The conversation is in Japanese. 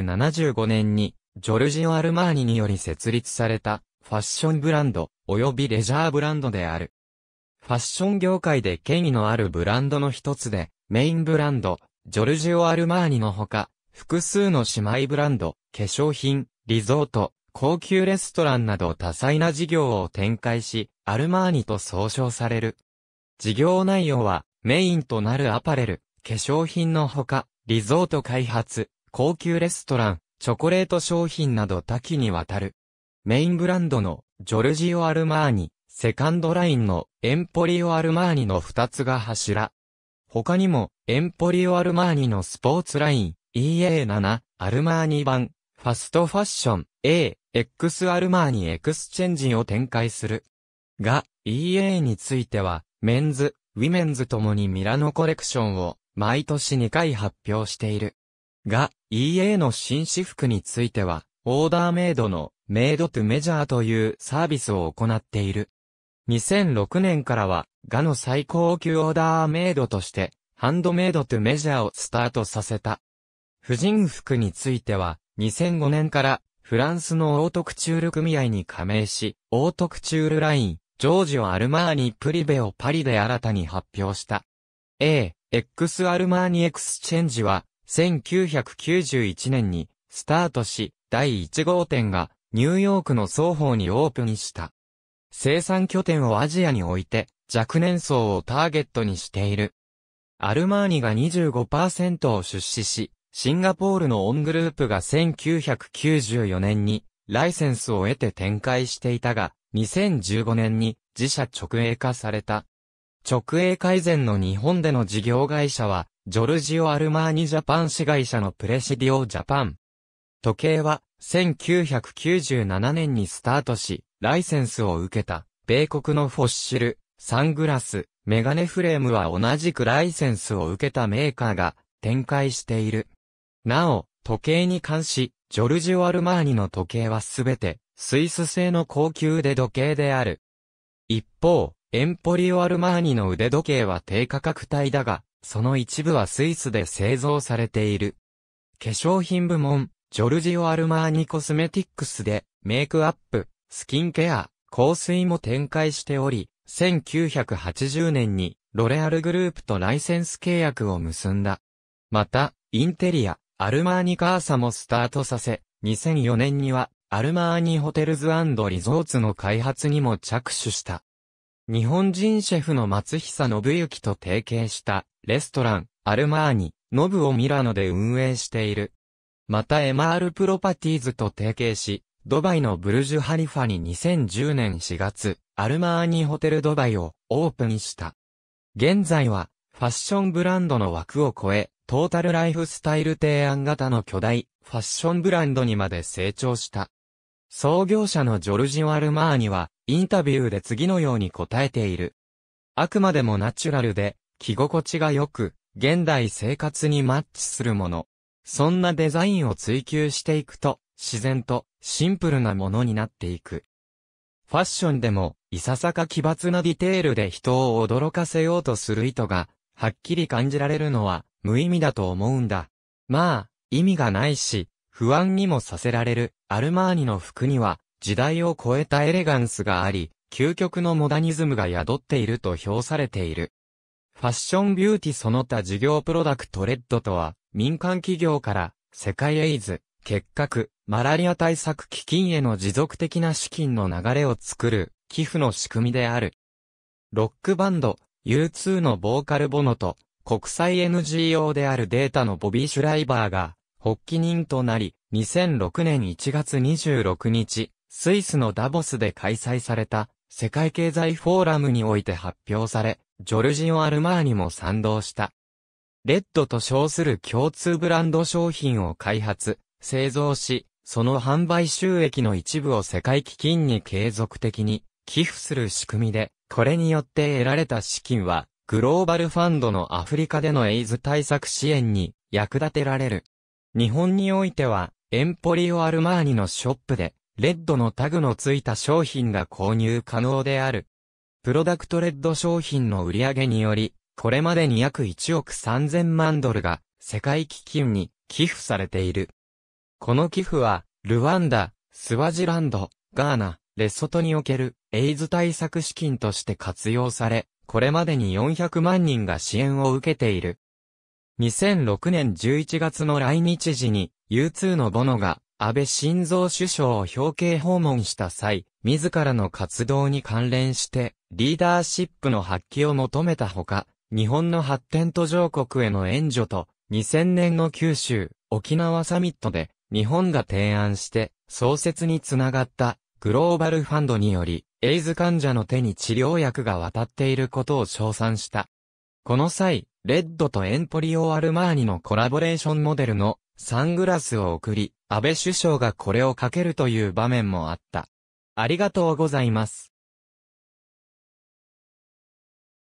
1975年に、ジョルジオ・アルマーニにより設立された、ファッションブランド、及びレジャーブランドである。ファッション業界で権威のあるブランドの一つで、メインブランド、ジョルジオ・アルマーニのほか、複数の姉妹ブランド、化粧品、リゾート、高級レストランなど多彩な事業を展開し、アルマーニと総称される。事業内容は、メインとなるアパレル、化粧品のほか、リゾート開発、高級レストラン、チョコレート商品など多岐にわたる。メインブランドのジョルジオ・アルマーニ、セカンドラインのエンポリオ・アルマーニの2つが柱。他にも、エンポリオ・アルマーニのスポーツライン、EA7、アルマーニ版、ファストファッション、A、X アルマーニエクスチェンジを展開する。が、EA については、メンズ、ウィメンズともにミラノコレクションを、毎年2回発表している。が、EA の紳士服については、オーダーメイドのメイドトゥメジャーというサービスを行っている。2006年からは、ガの最高級オーダーメイドとして、ハンドメイドトゥメジャーをスタートさせた。婦人服については、2005年から、フランスのオートクチュール組合に加盟し、オートクチュールライン、ジョージオ・アルマーニ・プリベをパリで新たに発表した。A、X アルマーニ・エクスチェンジは、1991年にスタートし、第1号店がニューヨークの双方にオープンした。生産拠点をアジアに置いて若年層をターゲットにしている。アルマーニが25%を出資し、シンガポールのオングループが1994年にライセンスを得て展開していたが、2015年に自社直営化された。直営改善の日本での事業会社はジョルジオ・アルマーニ・ジャパン市会社のプレシディオ・ジャパン。時計は、1997年にスタートし、ライセンスを受けた、米国のフォッシル、サングラス、メガネフレームは同じくライセンスを受けたメーカーが展開している。なお、時計に関し、ジョルジオ・アルマーニの時計はすべて、スイス製の高級腕時計である。一方、エンポリオ・アルマーニの腕時計は低価格帯だが、その一部はスイスで製造されている。化粧品部門、ジョルジオ・アルマーニ・コスメティックスで、メイクアップ、スキンケア、香水も展開しており、1980年に、ロレアルグループとライセンス契約を結んだ。また、インテリア、アルマーニカーサもスタートさせ、2004年には、アルマーニホテルズリゾーツの開発にも着手した。日本人シェフの松久信之と提携したレストラン、アルマーニ、ノブをミラノで運営している。またエマールプロパティーズと提携し、ドバイのブルジュハリファに2010年4月、アルマーニホテルドバイをオープンした。現在は、ファッションブランドの枠を超え、トータルライフスタイル提案型の巨大、ファッションブランドにまで成長した。創業者のジョルジオ・ワルマーニは、インタビューで次のように答えている。あくまでもナチュラルで、着心地が良く、現代生活にマッチするもの。そんなデザインを追求していくと、自然とシンプルなものになっていく。ファッションでも、いささか奇抜なディテールで人を驚かせようとする意図が、はっきり感じられるのは、無意味だと思うんだ。まあ、意味がないし、不安にもさせられる、アルマーニの服には、時代を超えたエレガンスがあり、究極のモダニズムが宿っていると評されている。ファッションビューティその他事業プロダクトレッドとは、民間企業から、世界エイズ、結核、マラリア対策基金への持続的な資金の流れを作る、寄付の仕組みである。ロックバンド、U2 のボーカルボノと、国際 NGO であるデータのボビー・シュライバーが、発起人となり、2006年1月26日、スイスのダボスで開催された世界経済フォーラムにおいて発表され、ジョルジオ・アルマーニも賛同した。レッドと称する共通ブランド商品を開発、製造し、その販売収益の一部を世界基金に継続的に寄付する仕組みで、これによって得られた資金は、グローバルファンドのアフリカでのエイズ対策支援に役立てられる。日本においては、エンポリオ・アルマーニのショップで、レッドのタグのついた商品が購入可能である。プロダクトレッド商品の売り上げにより、これまでに約1億3000万ドルが世界基金に寄付されている。この寄付は、ルワンダ、スワジランド、ガーナ、レソトにおけるエイズ対策資金として活用され、これまでに400万人が支援を受けている。2006年11月の来日時に、U2 のボノが、安倍晋三首相を表敬訪問した際、自らの活動に関連して、リーダーシップの発揮を求めたほか、日本の発展途上国への援助と、2000年の九州、沖縄サミットで、日本が提案して、創設につながった、グローバルファンドにより、エイズ患者の手に治療薬が渡っていることを称賛した。この際、レッドとエンポリオ・アルマーニのコラボレーションモデルのサングラスを送り、安倍首相がこれをかけるという場面もあった。ありがとうございます。